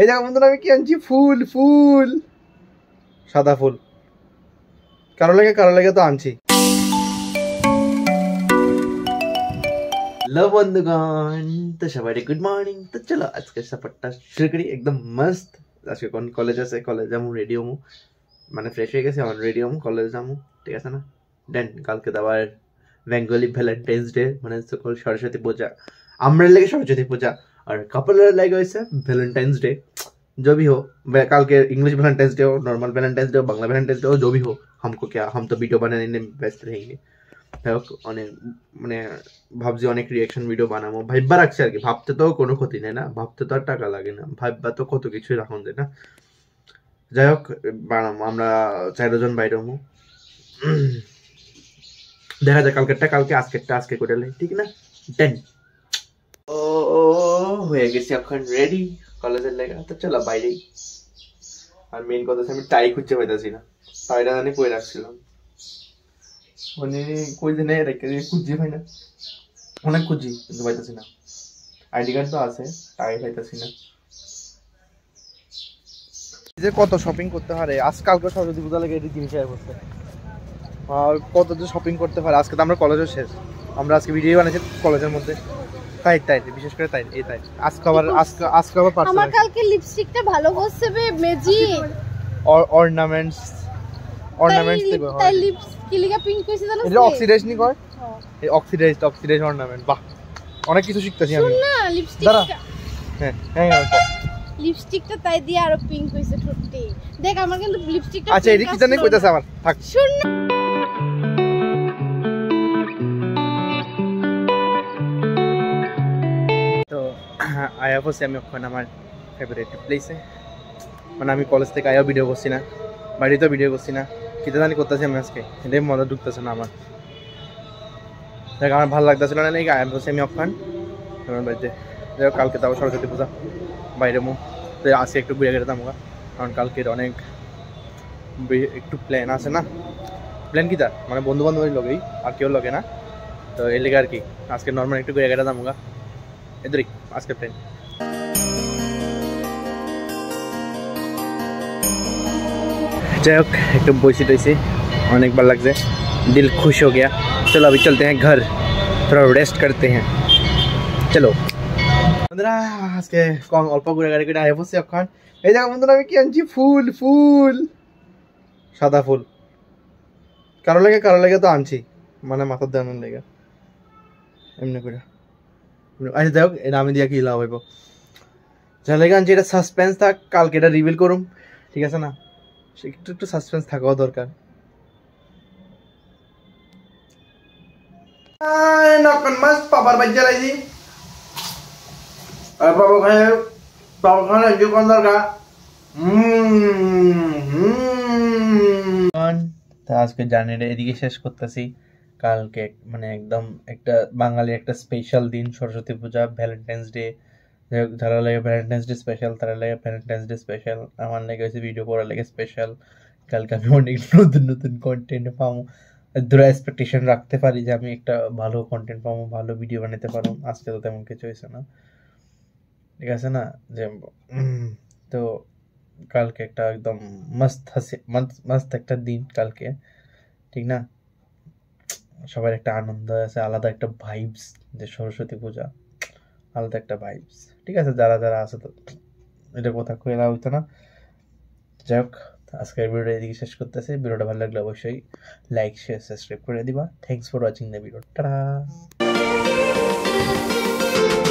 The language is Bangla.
এই দেখো বন্ধুরা আমি কি আনছি ফুল ফুল সাদা ফুল কারো লাগে কারো লাগে তো আনছি তো গুড মর্নিং তো চলো আজকে একদম মস্ত আজকে কোন কলেজ আছে কলেজ মানে ফ্রেশ হয়ে গেছে আমার কলেজ ঠিক আছে না দেন কালকে আবার বেঙ্গলি ডে মানে সরস্বতী পূজা আমরা লেগে সরস্বতী পূজা আর কাপল আর লাইগা ইসা वैलेंटाइन डे জবি হো মে কাল কে ইংলিশ वैलेंटाइन डे ও normal Valentine Day Bangla Valentine Day ও জবি হো হামকো কিয়া হাম তো ভিডিও বানানে ব্যস্ত ਰਹইঙ্গে পক অন মানে ভাবজি অনেক রিয়াকশন ভিডিও বনামো ভাই বার অক্ষর কি ভাব তো কোনো ক্ষতি নাই না ভাব তো টাকা লাগেনা ভাববা তো কত কিছু রাখন দেনা জয়ক আমরা চারজন বাইর হামু দরে আজকে কালকে আজকে আজকে কোটলে ঠিক না ডেন হয়ে গেছি এখন রেডি কলেজের লেগে তো চলো বাইরেই আর মেন কথা আমি টাই খুঁজে পাইতেছি না টাইটা জানি কই রাখছিলাম মানে কই নেই রেখে দিয়ে খুঁজে পাই না অনেক খুঁজি কিন্তু পাইতেছি না আইডি কার্ড তো আছে টাই পাইতেছি না যে কত শপিং করতে পারে আজকালকে সরস্বতী পূজা লাগে এটি জিনিস বসতে আর কত যে শপিং করতে পারে আজকে তো আমরা কলেজও শেষ আমরা আজকে ভিডিও বানিয়েছি কলেজের মধ্যে তাই তাই বিশেষ করে তাই এই তাই আজকে আবার আজকে আজকে আবার পারছে আমার কালকে লিপস্টিকটা ভালো হচ্ছে বে মেজি অর্নামেন্টস অর্নামেন্টস দিব তাই লিপস কি লিগা পিঙ্ক কইছে জানো এটা অক্সিডাইজ নি কয় হ্যাঁ। এই অক্সিডাইজড অক্সিডাইজ অর্নামেন্ট বাহ অনেক কিছু শিখতেছি আমি শুন না লিপস্টিক হ্যাঁ হ্যাঁ লিপস্টিকটা হ্যাঁ, তাই দিয়ে আরো পিঙ্ক হইছে ঠোঁটে দেখ আমার কিন্তু লিপস্টিকটা আচ্ছা এটা কি জানি কইতাছে আমার থাক শুন না আয়া করছি আমি এখন আমার ফেভারিট প্লেসে মানে আমি কলেজ থেকে আয়া ভিডিও করছি না বাড়িতেও ভিডিও করছি না কিতা জানি করতেছি আমি আজকে এটাই মজা ঢুকতেছে না আমার দেখ আমার ভালো লাগতেছিল না নাকি আয়া করছি আমি অক্ষণ আমার বাড়িতে যাই কালকে তাও সরস্বতী পূজা বাইরে মো তো আজকে একটু ঘুরে গেলাম ওরা কারণ কালকের অনেক একটু প্ল্যান আছে না প্ল্যান কি তার মানে বন্ধু বান্ধবের লগেই আর কেউ লগে না তো এর লেগে আর কি আজকে নর্মাল একটু ঘুরে গেলাম ওরা এদেরই আজকে প্ল্যান দেখ একদম বসে রইছি অনেক ভাল লাগে দিল খুশি হয়ে গেল চলো আবি चलते हैं घर थोड़ा रेस्ट करते हैं चलो আমরা আজকে কোন অল্প করে গাড়ি করে আইবছি এখন এই দেখো বন্ধুরা আমি কি আনছি ফুল ফুল সাদা ফুল কার লাগা কার লাগা তো আনছি মানে মাথার দানুন রেগা এমনি কইরা আই যাওক এই নামে দিয়া কি লাভ হইবো যা লাগা আনছি এটা সাসপেন্স থাক কালকে এটা রিভিল করব ঠিক আছে না সে একটু একটু সাসপেন্স থাকাও দরকার আজকে এদিকে শেষ করতেছি কালকে মানে একদম একটা বাঙালির একটা স্পেশাল দিন সরস্বতী পূজা ভ্যালেন্টাইন্স ডে তারা লাগে ভ্যালেন্টাইন্স ডে স্পেশাল তারা লাগে ভ্যালেন্টাইন্স ডে স্পেশাল আমার লাগে হয়েছে ভিডিও করার লাগে স্পেশাল কালকে আমি অনেক নতুন নতুন কন্টেন্ট পাবো দুটো এক্সপেকটেশন রাখতে পারি যে আমি একটা ভালো কন্টেন্ট পাবো ভালো ভিডিও বানাতে পারবো আজকে তো তেমন কিছু হয়েছে না ঠিক আছে না যে তো কালকে একটা একদম মস্ত হাসি মস্ত একটা দিন কালকে ঠিক না সবার একটা আনন্দ আছে আলাদা একটা ভাইবস যে সরস্বতী পূজা আলাদা একটা ভাইবস ঠিক আছে যারা যারা আছে তো এটা কথা কয়ে দেওয়া হইতো না যাই হোক আজকের ভিডিও এদিকে শেষ করতেছি ভিডিওটা ভালো লাগলে অবশ্যই লাইক শেয়ার সাবস্ক্রাইব করে দিবা thanks for watching the video tata